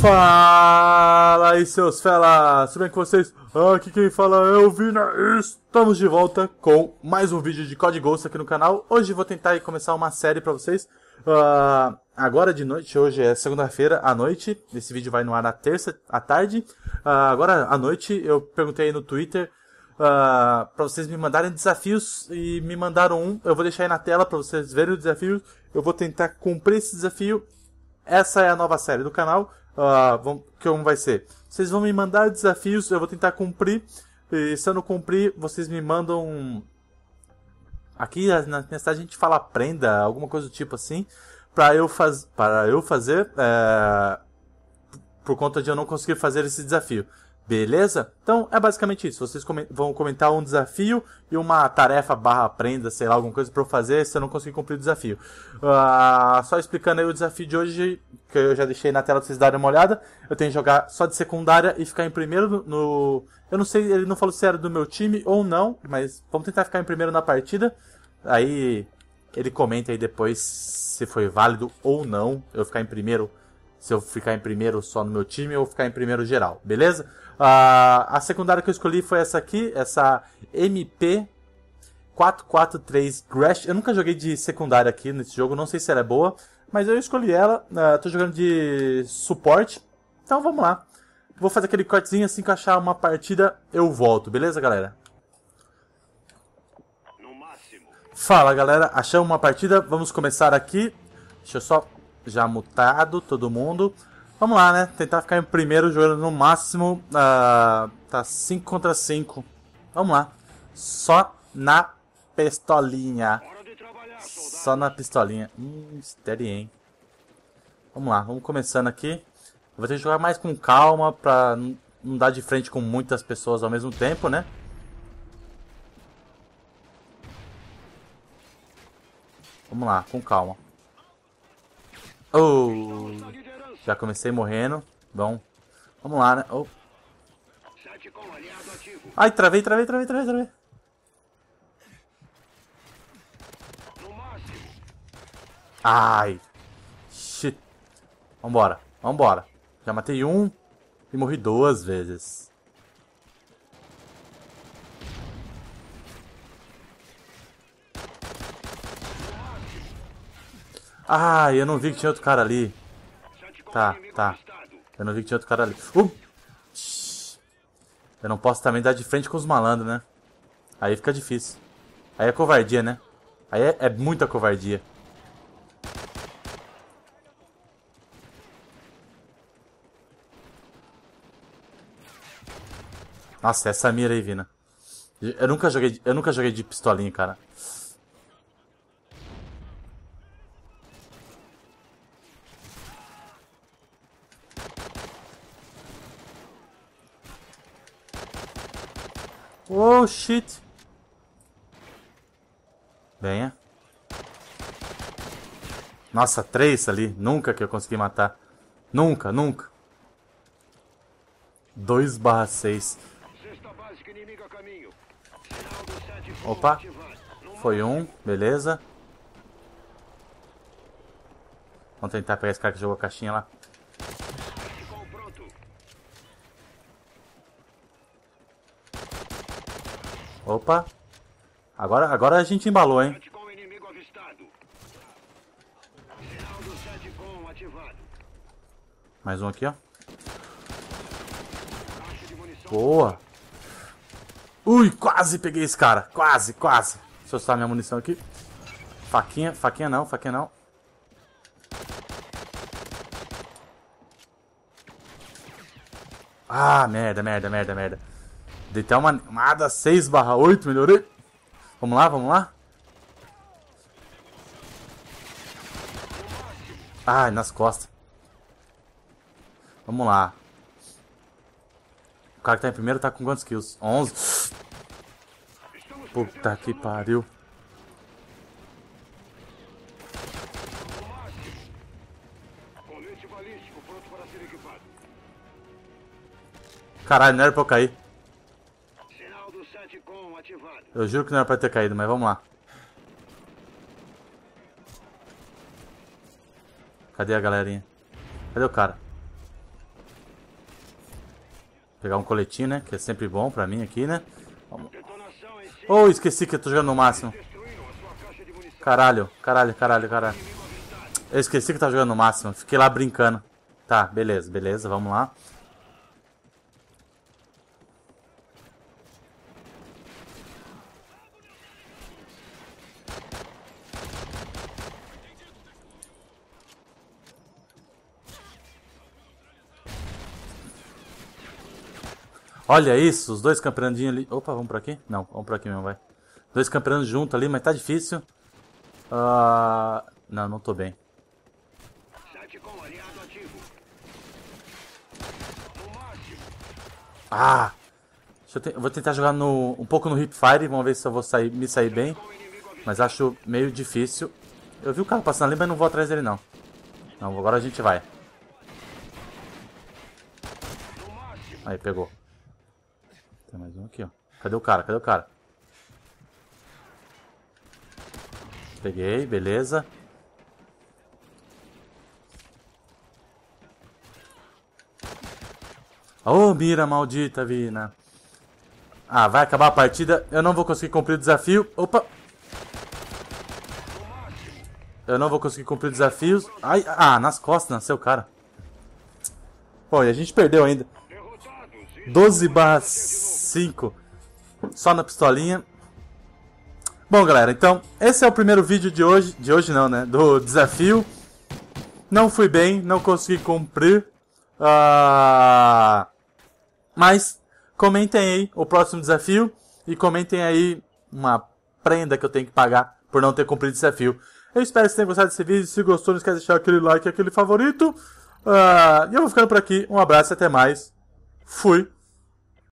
Fala aí, seus felas! Tudo bem com vocês? Aqui ah, quem fala é o Vina. Estamos de volta com mais um vídeo de Code Ghost aqui no canal. Hoje vou tentar começar uma série pra vocês. Uh, agora de noite, hoje é segunda-feira à noite. Esse vídeo vai no ar na terça à tarde. Uh, agora à noite, eu perguntei no Twitter uh, para vocês me mandarem desafios e me mandaram um. Eu vou deixar aí na tela para vocês verem o desafio. Eu vou tentar cumprir esse desafio. Essa é a nova série do canal. Ah, vão, que um vai ser. Vocês vão me mandar desafios, eu vou tentar cumprir. E se eu não cumprir, vocês me mandam. Aqui na minha cidade a gente fala prenda, alguma coisa do tipo assim. Pra eu, faz... pra eu fazer. É... Por conta de eu não conseguir fazer esse desafio. Beleza? Então é basicamente isso. Vocês vão comentar um desafio e uma tarefa barra prenda, sei lá, alguma coisa para eu fazer se eu não conseguir cumprir o desafio. Uh, só explicando aí o desafio de hoje, que eu já deixei na tela pra vocês darem uma olhada. Eu tenho que jogar só de secundária e ficar em primeiro no. Eu não sei, ele não falou se era do meu time ou não, mas vamos tentar ficar em primeiro na partida. Aí ele comenta aí depois se foi válido ou não eu ficar em primeiro se eu ficar em primeiro só no meu time ou ficar em primeiro geral, beleza? Uh, a secundária que eu escolhi foi essa aqui, essa MP 443 Grash. Eu nunca joguei de secundária aqui nesse jogo, não sei se ela é boa, mas eu escolhi ela. Ah, tô jogando de suporte, então vamos lá. Vou fazer aquele cortezinho assim que eu achar uma partida, eu volto, beleza, galera? Fala, galera, achamos uma partida, vamos começar aqui. Deixa eu só já mutado, todo mundo. Vamos lá, né? Tentar ficar em primeiro jogando no máximo. Uh, tá 5 contra 5. Vamos lá. Só na pistolinha. Só na pistolinha. Hum, mistério, hein? Vamos lá, vamos começando aqui. Vou ter que jogar mais com calma pra não dar de frente com muitas pessoas ao mesmo tempo, né? Vamos lá, com calma. Oh! Já comecei morrendo. Bom. Vamos lá, né? Oh. Ai, travei, travei, travei, travei, travei. Ai. Shit. Vambora, vambora. Já matei um e morri duas vezes. Ah, eu não vi que tinha outro cara ali. Tá, tá. Eu não vi que tinha outro cara ali. Uh! Eu não posso também dar de frente com os malandros, né? Aí fica difícil. Aí é covardia, né? Aí é, é muita covardia. Nossa, essa mira aí, Vina. Eu nunca joguei, eu nunca joguei de pistolinha, cara. Oh, shit. Venha. Nossa, três ali. Nunca que eu consegui matar. Nunca, nunca. 2 barra 6. Opa. Foi um. Beleza. Vamos tentar pegar esse cara que jogou a caixinha lá. Opa. Agora, agora a gente embalou, hein? Mais um aqui, ó. Boa. Ui, quase peguei esse cara. Quase, quase. Deixa eu usar minha munição aqui. Faquinha, faquinha não, faquinha não. Ah, merda, merda, merda, merda. Dei até uma animada 6 barra 8, melhorei. Vamos lá, vamos lá. Ai, nas costas. Vamos lá. O cara que tá em primeiro tá com quantos kills? 11. Puta que pariu. Caralho, não era pra eu cair. Eu juro que não era pra ter caído, mas vamos lá. Cadê a galerinha? Cadê o cara? Vou pegar um coletinho, né? Que é sempre bom pra mim aqui, né? Vamos. Oh, esqueci que eu tô jogando no máximo. Caralho, caralho, caralho, caralho. Eu esqueci que eu tava jogando no máximo. Fiquei lá brincando. Tá, beleza, beleza, vamos lá. Olha isso, os dois camperandinhos ali. Opa, vamos por aqui? Não, vamos por aqui mesmo, vai. Dois camperando juntos ali, mas tá difícil. Uh... Não, não tô bem. Ah! Eu te... vou tentar jogar no... um pouco no Hipfire, vamos ver se eu vou sair... me sair bem. Mas acho meio difícil. Eu vi o carro passando ali, mas não vou atrás dele não. Não, agora a gente vai. Aí, pegou. Tem mais um aqui, ó. Cadê o cara? Cadê o cara? Peguei, beleza. Ô, oh, mira maldita, Vina. Ah, vai acabar a partida. Eu não vou conseguir cumprir o desafio. Opa! Eu não vou conseguir cumprir desafios. Ai, ah, nas costas nasceu o cara. Pô, e a gente perdeu ainda. 12 barras 5 só na pistolinha. Bom, galera, então esse é o primeiro vídeo de hoje, de hoje não, né, do desafio. Não fui bem, não consegui cumprir, uh... mas comentem aí o próximo desafio e comentem aí uma prenda que eu tenho que pagar por não ter cumprido o desafio. Eu espero que vocês tenham gostado desse vídeo, se gostou não esquece de deixar aquele like, aquele favorito. Uh... E eu vou ficando por aqui, um abraço e até mais. Fui!